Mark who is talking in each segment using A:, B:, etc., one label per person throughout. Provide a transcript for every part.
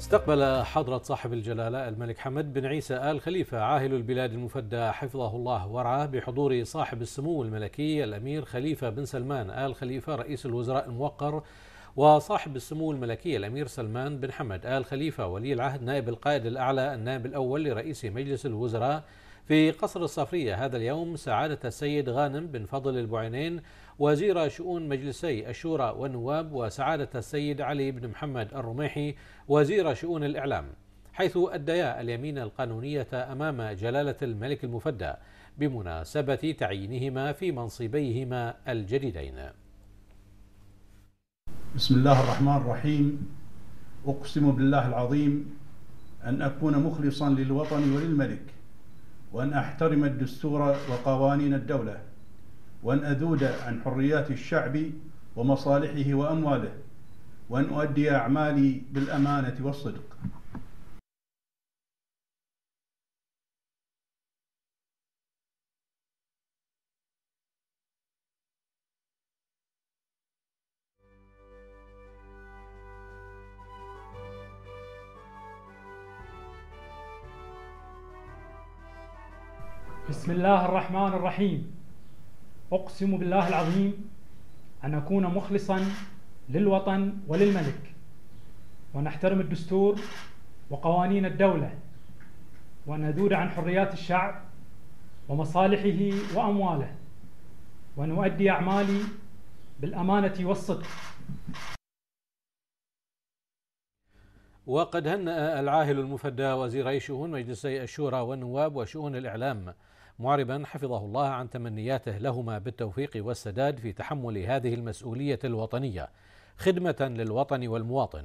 A: استقبل حضرة صاحب الجلالة الملك حمد بن عيسى آل خليفة عاهل البلاد المفدى حفظه الله ورعاه بحضور صاحب السمو الملكي الأمير خليفة بن سلمان آل خليفة رئيس الوزراء الموقر وصاحب السمو الملكي الأمير سلمان بن حمد آل خليفة ولي العهد نائب القائد الأعلى النائب الأول لرئيس مجلس الوزراء في قصر الصفرية هذا اليوم سعادة السيد غانم بن فضل البعينين وزير شؤون مجلسي الشورى والنواب وسعادة السيد علي بن محمد الرميحي وزير شؤون الإعلام حيث أديا اليمين القانونية أمام جلالة الملك المفدى بمناسبة تعيينهما في منصبيهما الجديدين
B: بسم الله الرحمن الرحيم أقسم بالله العظيم أن أكون مخلصا للوطن وللملك وأن أحترم الدستور وقوانين الدولة وأن أذود عن حريات الشعب ومصالحه وأمواله وأن أؤدي أعمالي بالأمانة والصدق بسم الله الرحمن الرحيم أقسم بالله العظيم أن أكون مخلصا للوطن وللملك وأن أحترم الدستور وقوانين الدولة وأن أذود عن حريات الشعب ومصالحه وأمواله وأن أؤدي أعمالي بالأمانة والصدق
A: وقد هنأ العاهل المفدى وزيري شؤون مجلسي الشورى والنواب وشؤون الإعلام معربا حفظه الله عن تمنياته لهما بالتوفيق والسداد في تحمل هذه المسؤوليه الوطنيه خدمه للوطن والمواطن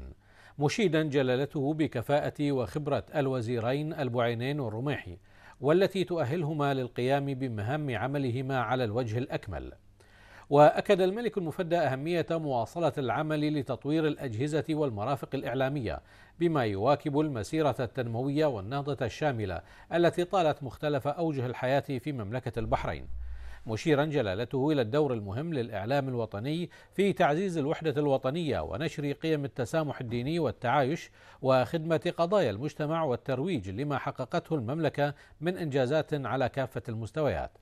A: مشيدا جلالته بكفاءه وخبره الوزيرين البعينين والرميحي والتي تؤهلهما للقيام بمهام عملهما على الوجه الاكمل وأكد الملك المفدى أهمية مواصلة العمل لتطوير الأجهزة والمرافق الإعلامية بما يواكب المسيرة التنموية والنهضة الشاملة التي طالت مختلف أوجه الحياة في مملكة البحرين مشيرا جلالته الى الدور المهم للاعلام الوطني في تعزيز الوحده الوطنيه ونشر قيم التسامح الديني والتعايش وخدمه قضايا المجتمع والترويج لما حققته المملكه من انجازات على كافه المستويات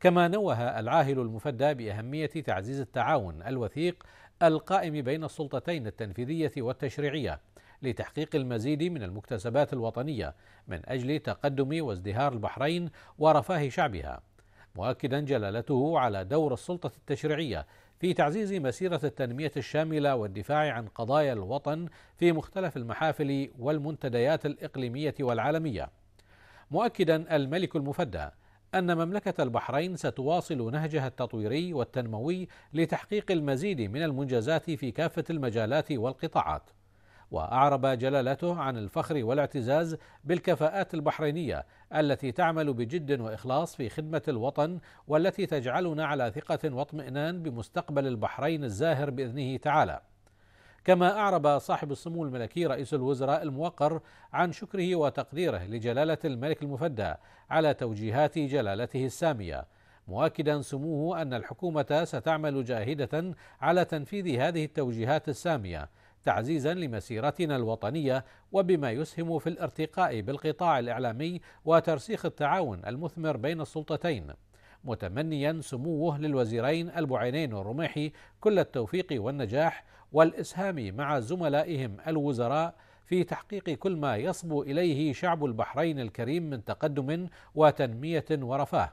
A: كما نوه العاهل المفدى باهميه تعزيز التعاون الوثيق القائم بين السلطتين التنفيذيه والتشريعيه لتحقيق المزيد من المكتسبات الوطنيه من اجل تقدم وازدهار البحرين ورفاه شعبها مؤكدا جلالته على دور السلطه التشريعيه في تعزيز مسيره التنميه الشامله والدفاع عن قضايا الوطن في مختلف المحافل والمنتديات الاقليميه والعالميه مؤكدا الملك المفدى أن مملكة البحرين ستواصل نهجها التطويري والتنموي لتحقيق المزيد من المنجزات في كافة المجالات والقطاعات. وأعرب جلالته عن الفخر والاعتزاز بالكفاءات البحرينية التي تعمل بجد وإخلاص في خدمة الوطن والتي تجعلنا على ثقة واطمئنان بمستقبل البحرين الزاهر بإذنه تعالى. كما أعرب صاحب السمو الملكي رئيس الوزراء الموقر عن شكره وتقديره لجلالة الملك المفدى على توجيهات جلالته السامية مؤكدا سموه أن الحكومة ستعمل جاهدة على تنفيذ هذه التوجيهات السامية تعزيزا لمسيرتنا الوطنية وبما يسهم في الارتقاء بالقطاع الإعلامي وترسيخ التعاون المثمر بين السلطتين متمنيا سموه للوزيرين البعينين والرميحي كل التوفيق والنجاح والإسهام مع زملائهم الوزراء في تحقيق كل ما يصبو إليه شعب البحرين الكريم من تقدم وتنمية ورفاه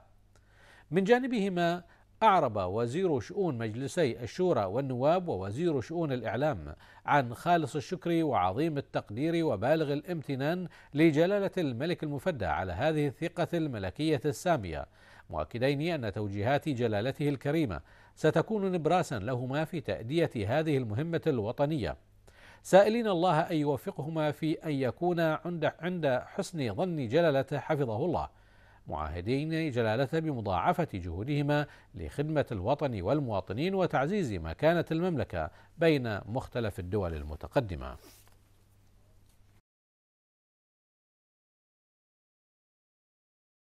A: من جانبهما أعرب وزير شؤون مجلسي الشورى والنواب ووزير شؤون الإعلام عن خالص الشكر وعظيم التقدير وبالغ الامتنان لجلالة الملك المفدى على هذه الثقة الملكية السامية مؤكدين أن توجيهات جلالته الكريمة ستكون نبراسا لهما في تأدية هذه المهمة الوطنية سائلين الله أن يوفقهما في أن يكون عند حسن ظن جلالته حفظه الله معاهدين جلالته بمضاعفة جهودهما لخدمة الوطن والمواطنين وتعزيز مكانة المملكة بين مختلف الدول المتقدمة